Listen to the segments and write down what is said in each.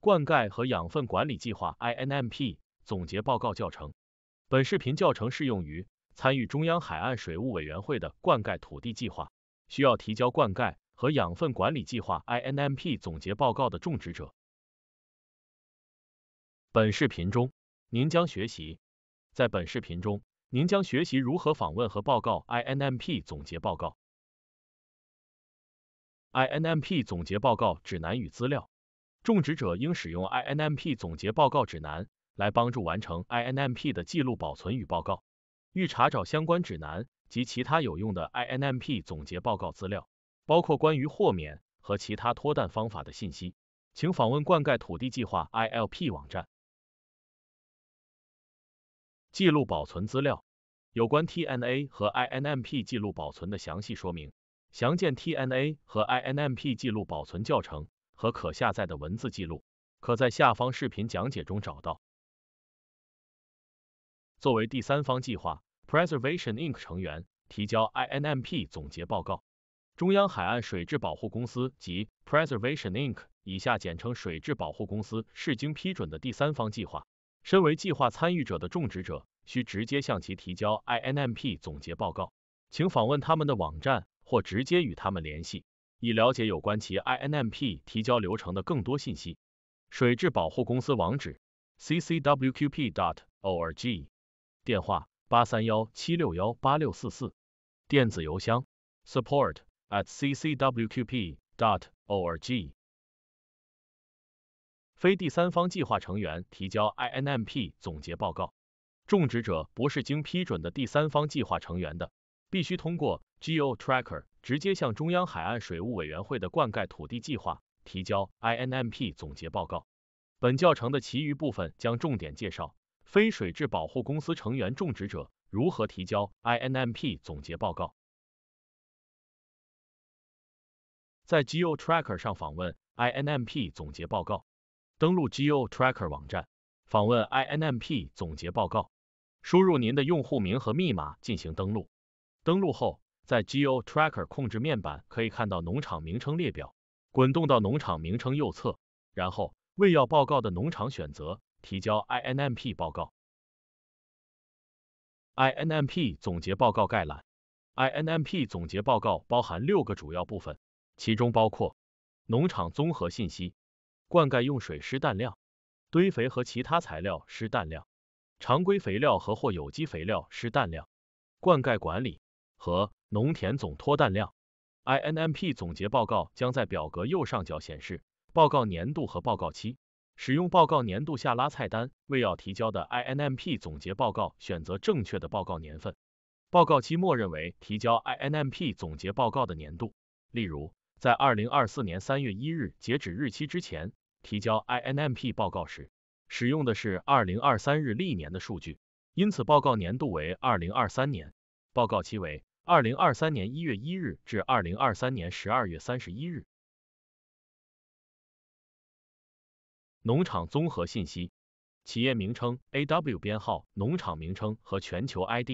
灌溉和养分管理计划 （INMP） 总结报告教程。本视频教程适用于参与中央海岸水务委员会的灌溉土地计划，需要提交灌溉和养分管理计划 （INMP） 总结报告的种植者。本视频中，您将学习在本视频中，您将学习如何访问和报告 INMP 总结报告。INMP 总结报告指南与资料。种植者应使用 INMP 总结报告指南来帮助完成 INMP 的记录保存与报告。欲查找相关指南及其他有用的 INMP 总结报告资料，包括关于豁免和其他脱氮方法的信息，请访问灌溉土地计划 (ILP) 网站。记录保存资料有关 TNA 和 INMP 记录保存的详细说明，详见 TNA 和 INMP 记录保存教程。和可下载的文字记录，可在下方视频讲解中找到。作为第三方计划 Preservation Inc. 成员提交 INMP 总结报告。中央海岸水质保护公司及 Preservation Inc.（ 以下简称水质保护公司）是经批准的第三方计划。身为计划参与者的种植者需直接向其提交 INMP 总结报告，请访问他们的网站或直接与他们联系。以了解有关其 INMP 提交流程的更多信息。水质保护公司网址：ccwqp.org，电话：八三幺七六幺八六四四，电子邮箱：support@ccwqp.org。非第三方计划成员提交 INMP 总结报告，种植者不是经批准的第三方计划成员的。必须通过 Geo Tracker 直接向中央海岸水务委员会的灌溉土地计划提交 INMP 总结报告。本教程的其余部分将重点介绍非水质保护公司成员种植者如何提交 INMP 总结报告。在 Geo Tracker 上访问 INMP 总结报告。登录 Geo Tracker 网站，访问 INMP 总结报告。输入您的用户名和密码进行登录。登录后，在 Geo Tracker 控制面板可以看到农场名称列表，滚动到农场名称右侧，然后为要报告的农场选择“提交 INMP 报告”。INMP 总结报告概览，INMP 总结报告包含六个主要部分，其中包括：农场综合信息、灌溉用水施氮量、堆肥和其他材料施氮量、常规肥料和或有机肥料施氮量、灌溉管理。和农田总脱氮量，INMP 总结报告将在表格右上角显示报告年度和报告期。使用报告年度下拉菜单为要提交的 INMP 总结报告选择正确的报告年份。报告期默认为提交 INMP 总结报告的年度。例如，在二零二四年三月一日截止日期之前提交 INMP 报告时，使用的是二零二三日历年的数据，因此报告年度为二零二三年，报告期为。二零二三年一月一日至二零二三年十二月三十一日，农场综合信息：企业名称、AW 编号、农场名称和全球 ID；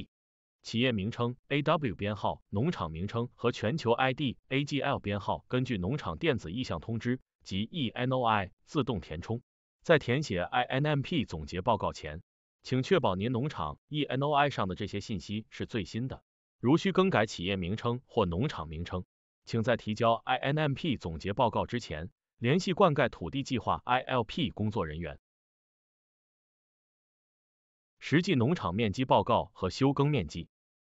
企业名称、AW 编号、农场名称和全球 ID、AGL 编号根据农场电子意向通知及 ENOI 自动填充。在填写 INMP 总结报告前，请确保您农场 ENOI 上的这些信息是最新的。如需更改企业名称或农场名称，请在提交 INMP 总结报告之前联系灌溉土地计划 (ILP) 工作人员。实际农场面积报告和休耕面积，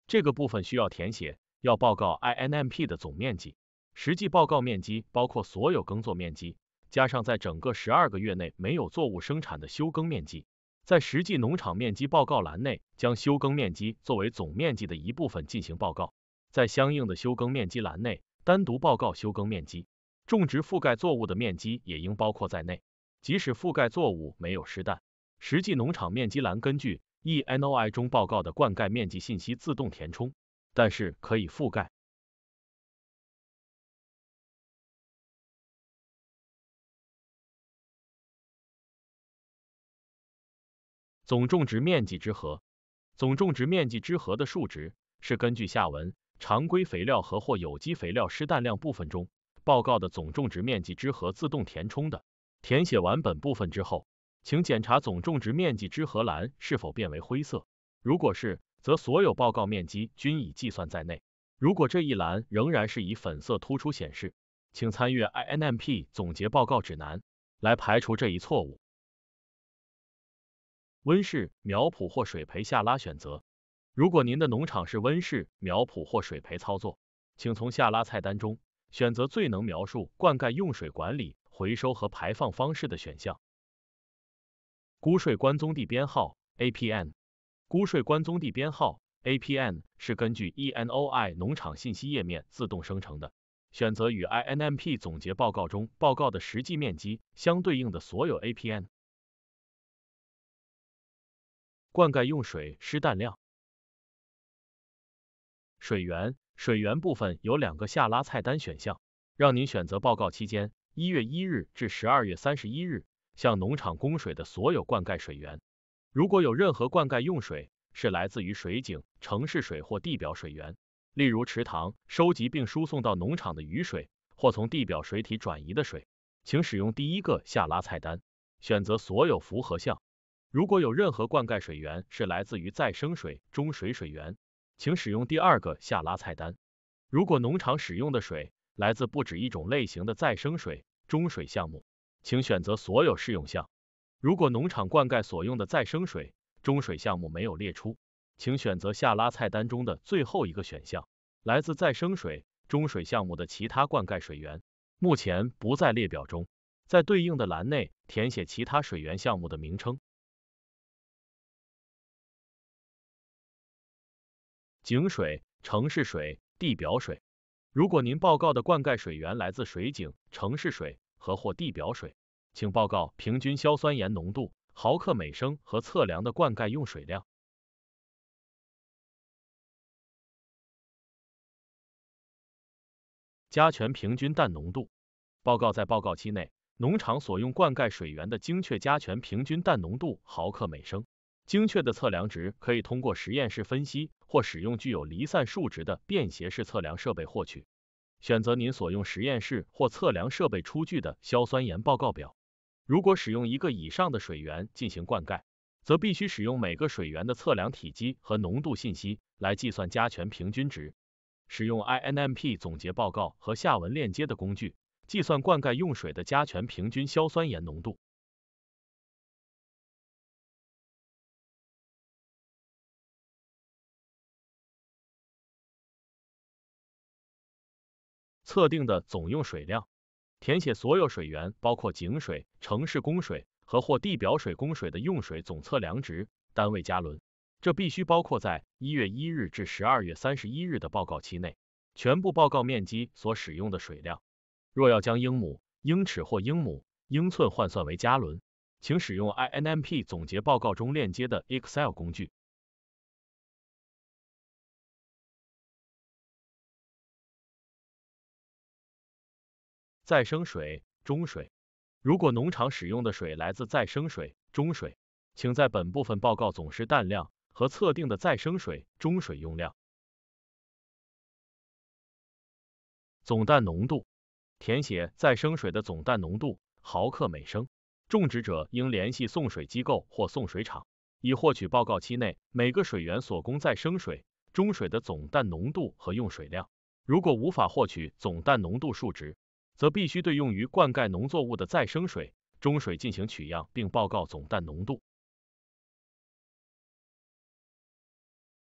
这个部分需要填写，要报告 INMP 的总面积。实际报告面积包括所有耕作面积，加上在整个十二个月内没有作物生产的休耕面积。在实际农场面积报告栏内，将休耕面积作为总面积的一部分进行报告。在相应的休耕面积栏内，单独报告休耕面积。种植覆盖作物的面积也应包括在内，即使覆盖作物没有施氮。实际农场面积栏根据 ENOI 中报告的灌溉面积信息自动填充，但是可以覆盖。总种植面积之和，总种植面积之和的数值是根据下文常规肥料和或有机肥料施氮量部分中报告的总种植面积之和自动填充的。填写完本部分之后，请检查总种植面积之和栏是否变为灰色。如果是，则所有报告面积均已计算在内。如果这一栏仍然是以粉色突出显示，请参阅 INMP 总结报告指南来排除这一错误。温室、苗圃或水培下拉选择。如果您的农场是温室、苗圃或水培操作，请从下拉菜单中选择最能描述灌溉用水管理、回收和排放方式的选项。估税关宗地编号 APN。估税关宗地编号 APN 是根据 ENOI 农场信息页面自动生成的。选择与 INMP 总结报告中报告的实际面积相对应的所有 APN。灌溉用水施氮量，水源，水源部分有两个下拉菜单选项，让您选择报告期间一月一日至十二月三十一日向农场供水的所有灌溉水源。如果有任何灌溉用水是来自于水井、城市水或地表水源，例如池塘收集并输送到农场的雨水或从地表水体转移的水，请使用第一个下拉菜单，选择所有符合项。如果有任何灌溉水源是来自于再生水中水水源，请使用第二个下拉菜单。如果农场使用的水来自不止一种类型的再生水中水项目，请选择所有适用项。如果农场灌溉所用的再生水中水项目没有列出，请选择下拉菜单中的最后一个选项。来自再生水中水项目的其他灌溉水源目前不在列表中，在对应的栏内填写其他水源项目的名称。井水、城市水、地表水。如果您报告的灌溉水源来自水井、城市水和或地表水，请报告平均硝酸盐浓度毫克每升和测量的灌溉用水量。加权平均氮浓度。报告在报告期内，农场所用灌溉水源的精确加权平均氮浓度毫克每升。精确的测量值可以通过实验室分析或使用具有离散数值的便携式测量设备获取。选择您所用实验室或测量设备出具的硝酸盐报告表。如果使用一个以上的水源进行灌溉，则必须使用每个水源的测量体积和浓度信息来计算加权平均值。使用 INMP 总结报告和下文链接的工具，计算灌溉用水的加权平均硝酸盐浓度。测定的总用水量，填写所有水源，包括井水、城市供水和或地表水供水的用水总测量值，单位加仑。这必须包括在1月1日至12月31日的报告期内，全部报告面积所使用的水量。若要将英亩、英尺或英亩、英寸换算为加仑，请使用 INMP 总结报告中链接的 Excel 工具。再生水中水。如果农场使用的水来自再生水中水，请在本部分报告总是氮量和测定的再生水中水用量、总氮浓度，填写再生水的总氮浓度毫克每升。种植者应联系送水机构或送水厂，以获取报告期内每个水源所供再生水中水的总氮浓度和用水量。如果无法获取总氮浓度数值，则必须对用于灌溉农作物的再生水中水进行取样，并报告总氮浓度、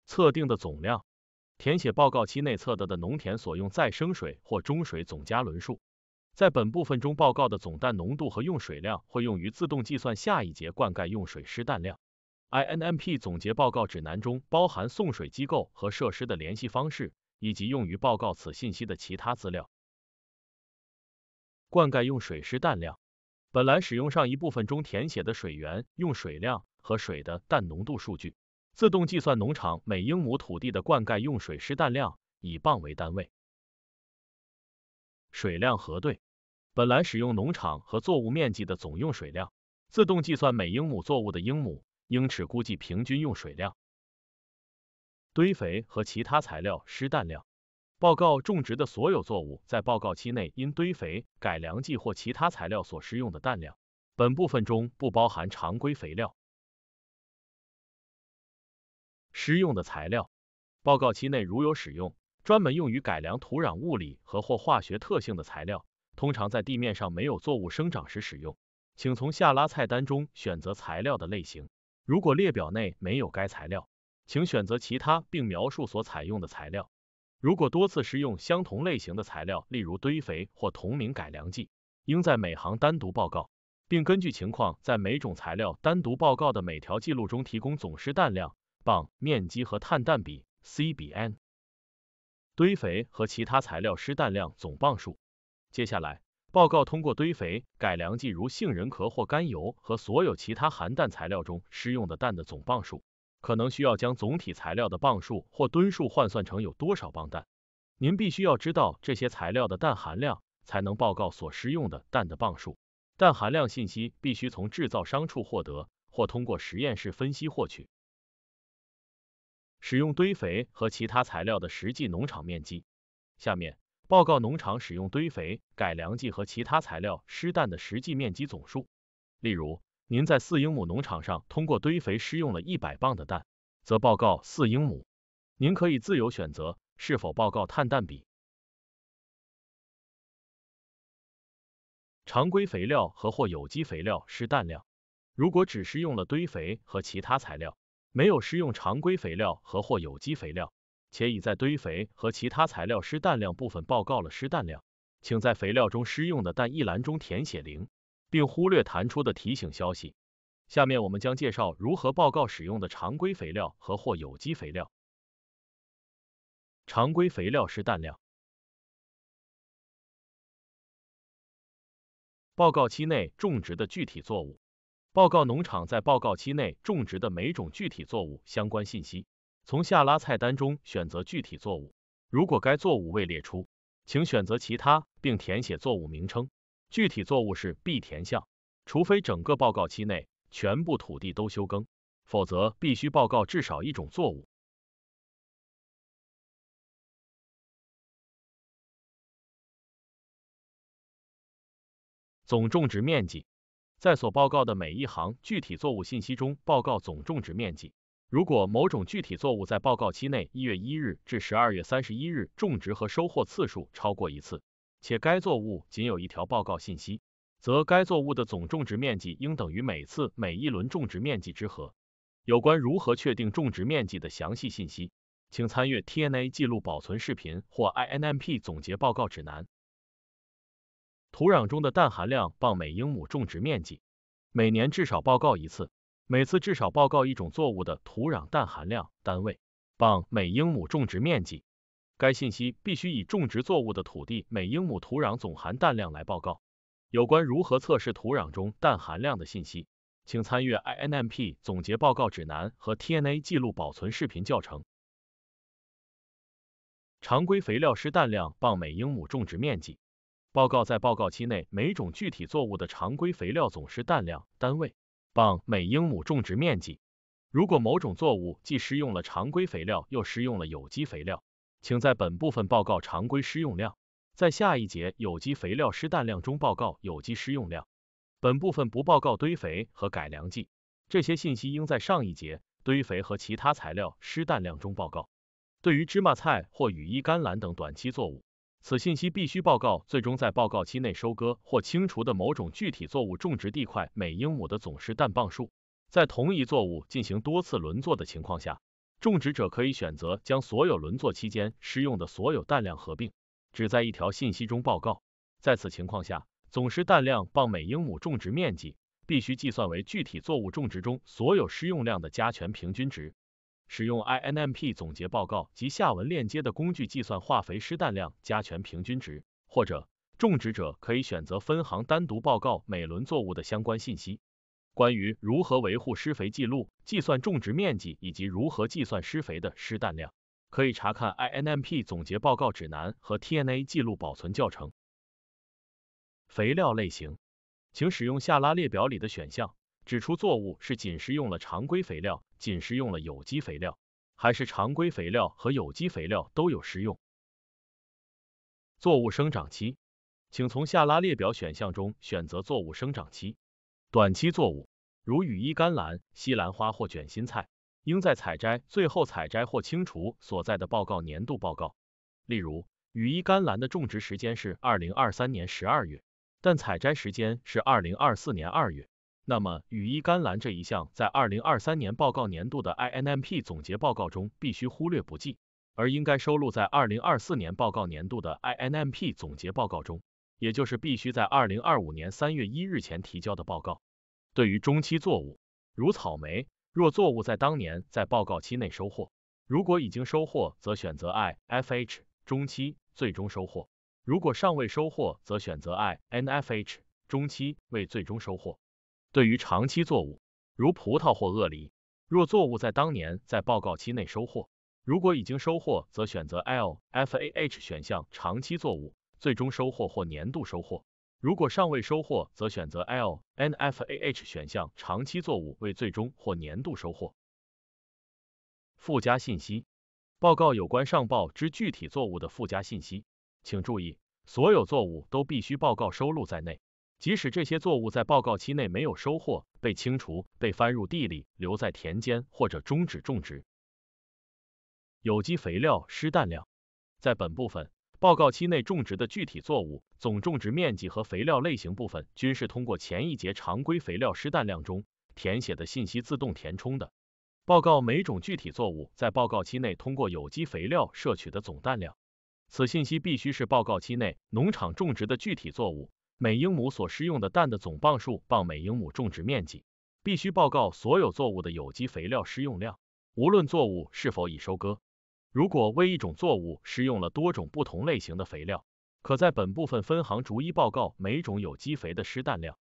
测定的总量、填写报告期内测得的农田所用再生水或中水总加仑数。在本部分中报告的总氮浓度和用水量会用于自动计算下一节灌溉用水施氮量。INMP 总结报告指南中包含送水机构和设施的联系方式，以及用于报告此信息的其他资料。灌溉用水施氮量，本栏使用上一部分中填写的水源用水量和水的氮浓度数据，自动计算农场每英亩土地的灌溉用水施氮量，以磅为单位。水量核对，本栏使用农场和作物面积的总用水量，自动计算每英亩作物的英亩英尺估计平均用水量。堆肥和其他材料施氮量。报告种植的所有作物在报告期内因堆肥、改良剂或其他材料所施用的氮量。本部分中不包含常规肥料。施用的材料：报告期内如有使用专门用于改良土壤物理和或化学特性的材料，通常在地面上没有作物生长时使用。请从下拉菜单中选择材料的类型。如果列表内没有该材料，请选择其他并描述所采用的材料。如果多次施用相同类型的材料，例如堆肥或同名改良剂，应在每行单独报告，并根据情况在每种材料单独报告的每条记录中提供总施氮量、磅、面积和碳氮比 （C: 比 N）。堆肥和其他材料施氮量总磅数。接下来，报告通过堆肥、改良剂如杏仁壳或甘油和所有其他含氮材料中施用的氮的总磅数。可能需要将总体材料的磅数或吨数换算成有多少磅氮。您必须要知道这些材料的氮含量，才能报告所施用的氮的磅数。氮含量信息必须从制造商处获得，或通过实验室分析获取。使用堆肥和其他材料的实际农场面积。下面报告农场使用堆肥、改良剂和其他材料施氮的实际面积总数。例如，您在四英亩农场上通过堆肥施用了一百磅的氮，则报告四英亩。您可以自由选择是否报告碳氮比。常规肥料和或有机肥料施氮量。如果只施用了堆肥和其他材料，没有施用常规肥料和或有机肥料，且已在堆肥和其他材料施氮量部分报告了施氮量，请在肥料中施用的氮一栏中填写零。并忽略弹出的提醒消息。下面我们将介绍如何报告使用的常规肥料和或有机肥料。常规肥料是氮料。报告期内种植的具体作物，报告农场在报告期内种植的每种具体作物相关信息。从下拉菜单中选择具体作物，如果该作物未列出，请选择其他并填写作物名称。具体作物是必填项，除非整个报告期内全部土地都休耕，否则必须报告至少一种作物。总种植面积，在所报告的每一行具体作物信息中报告总种植面积。如果某种具体作物在报告期内一月一日至十二月三十一日种植和收获次数超过一次。且该作物仅有一条报告信息，则该作物的总种植面积应等于每次每一轮种植面积之和。有关如何确定种植面积的详细信息，请参阅 TNA 记录保存视频或 INMP 总结报告指南。土壤中的氮含量（磅每英亩种植面积），每年至少报告一次，每次至少报告一种作物的土壤氮含量，单位：磅每英亩种植面积。该信息必须以种植作物的土地每英亩土壤总含氮量来报告。有关如何测试土壤中氮含量的信息，请参阅 INMP 总结报告指南和 TNA 记录保存视频教程。常规肥料施氮量磅每英亩种植面积报告在报告期内每种具体作物的常规肥料总施氮量单位磅每英亩种植面积。如果某种作物既施用了常规肥料又施用了有机肥料，请在本部分报告常规施用量，在下一节有机肥料施氮量中报告有机施用量。本部分不报告堆肥和改良剂，这些信息应在上一节堆肥和其他材料施氮量中报告。对于芝麻菜或羽衣甘蓝等短期作物，此信息必须报告最终在报告期内收割或清除的某种具体作物种植地块每英亩的总施氮磅数。在同一作物进行多次轮作的情况下。种植者可以选择将所有轮作期间施用的所有氮量合并，只在一条信息中报告。在此情况下，总施氮量磅每英亩种植面积必须计算为具体作物种植中所有施用量的加权平均值。使用 INMP 总结报告及下文链接的工具计算化肥施氮量加权平均值，或者种植者可以选择分行单独报告每轮作物的相关信息。关于如何维护施肥记录、计算种植面积以及如何计算施肥的施氮量，可以查看 INMP 总结报告指南和 TNA 记录保存教程。肥料类型，请使用下拉列表里的选项，指出作物是仅施用了常规肥料、仅施用了有机肥料，还是常规肥料和有机肥料都有施用。作物生长期，请从下拉列表选项中选择作物生长期。短期作物，如羽衣甘蓝、西兰花或卷心菜，应在采摘最后采摘或清除所在的报告年度报告。例如，羽衣甘蓝的种植时间是2023年12月，但采摘时间是2024年2月，那么羽衣甘蓝这一项在2023年报告年度的 INMP 总结报告中必须忽略不计，而应该收录在2024年报告年度的 INMP 总结报告中。也就是必须在二零二五年三月一日前提交的报告。对于中期作物，如草莓，若作物在当年在报告期内收获，如果已经收获，则选择 I F H 中期最终收获；如果尚未收获，则选择 I N F H 中期未最终收获。对于长期作物，如葡萄或鳄梨，若作物在当年在报告期内收获，如果已经收获，则选择 L F A H 选项长期作物。最终收获或年度收获，如果尚未收获，则选择 LNFH A 选项，长期作物为最终或年度收获。附加信息，报告有关上报之具体作物的附加信息，请注意，所有作物都必须报告收录在内，即使这些作物在报告期内没有收获、被清除、被翻入地里、留在田间或者终止种植。有机肥料施氮量，在本部分。报告期内种植的具体作物总种植面积和肥料类型部分，均是通过前一节常规肥料施氮量中填写的信息自动填充的。报告每种具体作物在报告期内通过有机肥料摄取的总氮量，此信息必须是报告期内农场种植的具体作物每英亩所施用的氮的总磅数磅每英亩种植面积必须报告所有作物的有机肥料施用量，无论作物是否已收割。如果为一种作物施用了多种不同类型的肥料，可在本部分分行逐一报告每种有机肥的施氮量。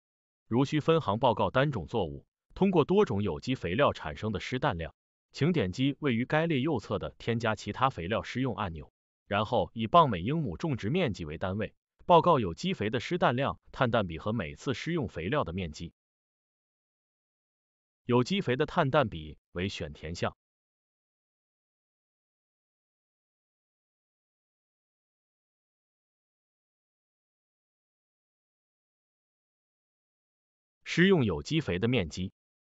如需分行报告单种作物通过多种有机肥料产生的施氮量，请点击位于该列右侧的“添加其他肥料施用”按钮，然后以磅每英亩种植面积为单位报告有机肥的施氮量、碳氮比和每次施用肥料的面积。有机肥的碳氮比为选填项。施用有机肥的面积。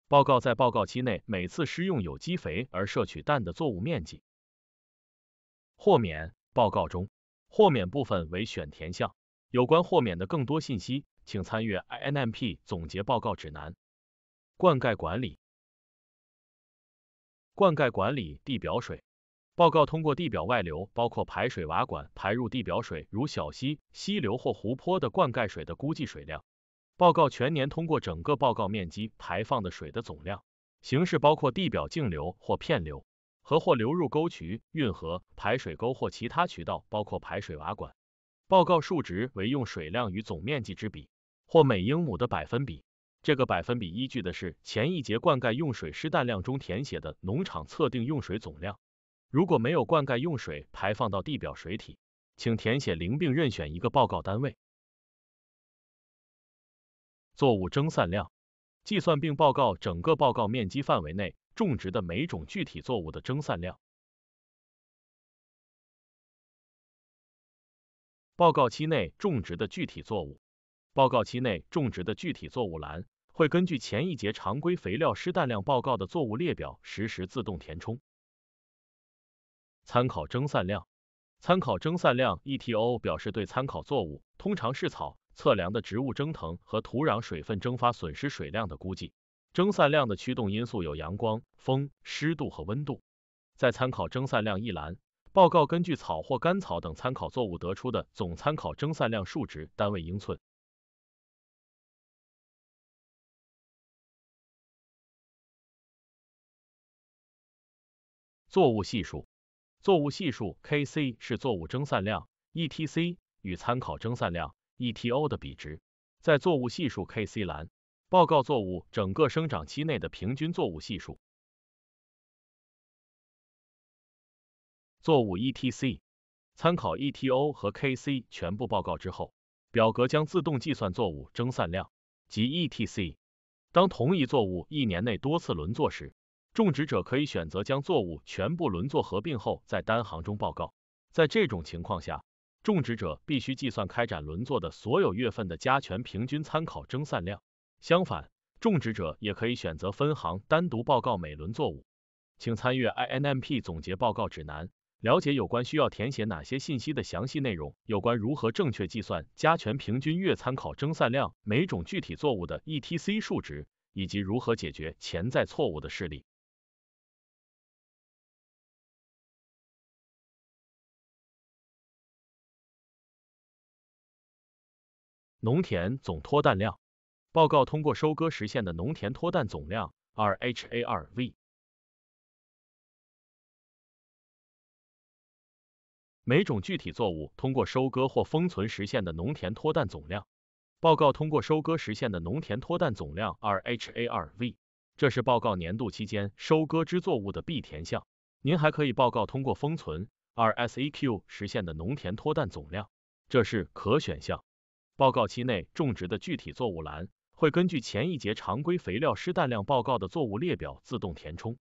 报告在报告期内每次施用有机肥而摄取氮的作物面积。豁免报告中，豁免部分为选填项。有关豁免的更多信息，请参阅 INMP 总结报告指南。灌溉管理，灌溉管理地表水报告通过地表外流，包括排水瓦管排入地表水，如小溪、溪流或湖泊的灌溉水的估计水量。报告全年通过整个报告面积排放的水的总量，形式包括地表径流或片流，和或流入沟渠、运河、排水沟或其他渠道，包括排水瓦管。报告数值为用水量与总面积之比，或每英亩的百分比。这个百分比依据的是前一节灌溉用水施氮量中填写的农场测定用水总量。如果没有灌溉用水排放到地表水体，请填写零并任选一个报告单位。作物蒸散量，计算并报告整个报告面积范围内种植的每种具体作物的蒸散量。报告期内种植的具体作物，报告期内种植的具体作物栏会根据前一节常规肥料施氮量报告的作物列表实时自动填充。参考蒸散量，参考蒸散量 ETO 表示对参考作物，通常是草。测量的植物蒸腾和土壤水分蒸发损失水量的估计。蒸散量的驱动因素有阳光、风、湿度和温度。在参考蒸散量一栏，报告根据草或甘草等参考作物得出的总参考蒸散量数值，单位英寸。作物系数，作物系数 Kc 是作物蒸散量 ETc 与参考蒸散量。ETO 的比值，在作物系数 KC 栏报告作物整个生长期内的平均作物系数。作物 ETC 参考 ETO 和 KC 全部报告之后，表格将自动计算作物蒸散量及 ETC。当同一作物一年内多次轮作时，种植者可以选择将作物全部轮作合并后在单行中报告。在这种情况下，种植者必须计算开展轮作的所有月份的加权平均参考蒸散量。相反，种植者也可以选择分行单独报告每轮作物。请参阅 INMP 总结报告指南，了解有关需要填写哪些信息的详细内容，有关如何正确计算加权平均月参考蒸散量、每种具体作物的 ETC 数值，以及如何解决潜在错误的事例。农田总脱氮量，报告通过收割实现的农田脱氮总量 R H A R V，每种具体作物通过收割或封存实现的农田脱氮总量，报告通过收割实现的农田脱氮总量 R H A R V，这是报告年度期间收割之作物的必填项。您还可以报告通过封存 R S e Q 实现的农田脱氮总量，这是可选项。报告期内种植的具体作物栏会根据前一节常规肥料施氮量报告的作物列表自动填充。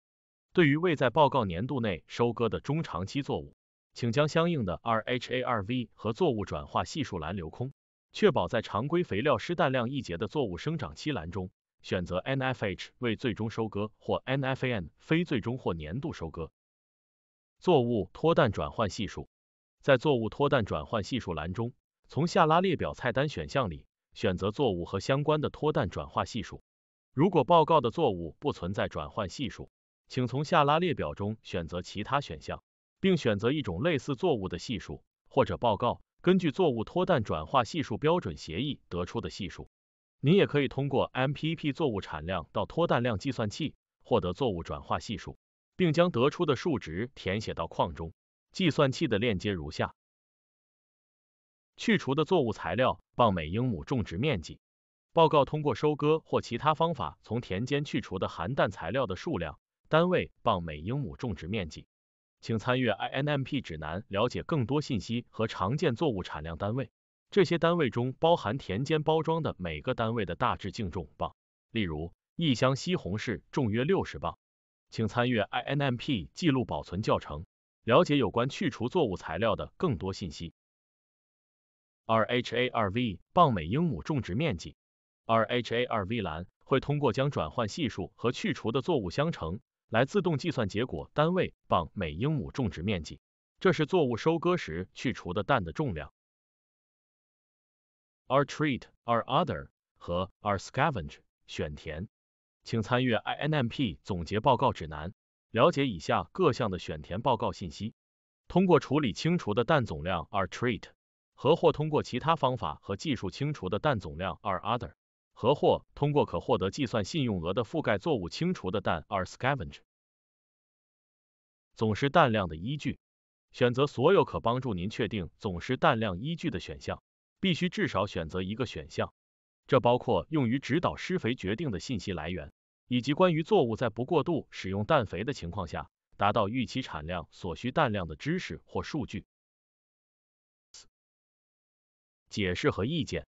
对于未在报告年度内收割的中长期作物，请将相应的 r h a r v 和作物转化系数栏留空，确保在常规肥料施氮量一节的作物生长期栏中选择 NFH 为最终收割或 NFN 非最终或年度收割。作物脱氮转换系数，在作物脱氮转换系数栏中。从下拉列表菜单选项里选择作物和相关的脱氮转化系数。如果报告的作物不存在转换系数，请从下拉列表中选择其他选项，并选择一种类似作物的系数，或者报告根据作物脱氮转化系数标准协议得出的系数。您也可以通过 MPP 作物产量到脱氮量计算器获得作物转化系数，并将得出的数值填写到框中。计算器的链接如下。去除的作物材料，磅每英亩种植面积。报告通过收割或其他方法从田间去除的含氮材料的数量，单位磅每英亩种植面积。请参阅 INMP 指南了解更多信息和常见作物产量单位。这些单位中包含田间包装的每个单位的大致净重磅。例如，一箱西红柿重约六十磅。请参阅 INMP 记录保存教程，了解有关去除作物材料的更多信息。r h a r v 棒每英亩种植面积。r h a r v 栏会通过将转换系数和去除的作物相乘，来自动计算结果单位棒每英亩种植面积，这是作物收割时去除的氮的重量。Rtreat、Rother 和 r s c a v e n g e r 选填，请参阅 INMP 总结报告指南，了解以下各项的选填报告信息。通过处理清除的氮总量 Rtreat。和或通过其他方法和技术清除的氮总量，or other；和或通过可获得计算信用额的覆盖作物清除的氮二 r scavenged，总是氮量的依据。选择所有可帮助您确定总是氮量依据的选项，必须至少选择一个选项。这包括用于指导施肥决定的信息来源，以及关于作物在不过度使用氮肥的情况下达到预期产量所需氮量的知识或数据。解释和意见。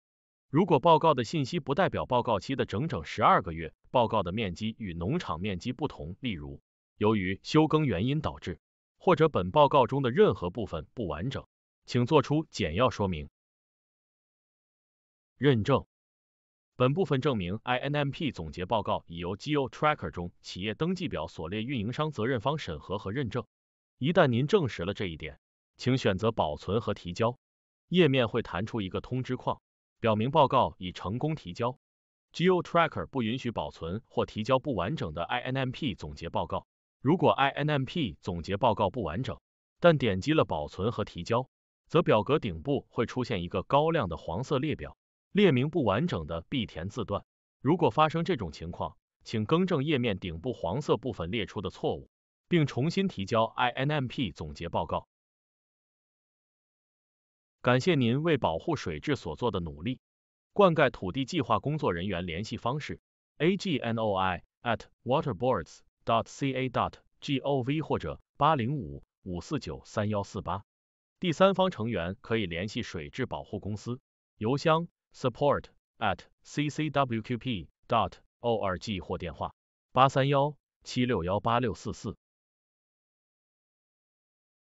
如果报告的信息不代表报告期的整整十二个月，报告的面积与农场面积不同，例如由于休耕原因导致，或者本报告中的任何部分不完整，请做出简要说明。认证。本部分证明 INMP 总结报告已由 Geo Tracker 中企业登记表所列运营商责任方审核和认证。一旦您证实了这一点，请选择保存和提交。页面会弹出一个通知框，表明报告已成功提交。Geo Tracker 不允许保存或提交不完整的 INMP 总结报告。如果 INMP 总结报告不完整，但点击了保存和提交，则表格顶部会出现一个高亮的黄色列表，列明不完整的必填字段。如果发生这种情况，请更正页面顶部黄色部分列出的错误，并重新提交 INMP 总结报告。感谢您为保护水质所做的努力。灌溉土地计划工作人员联系方式：agnoi@waterboards.ca.gov at dot dot 或者805-549-3148。第三方成员可以联系水质保护公司，邮箱 support@ccwqp.org at d 或电话831-761-8644。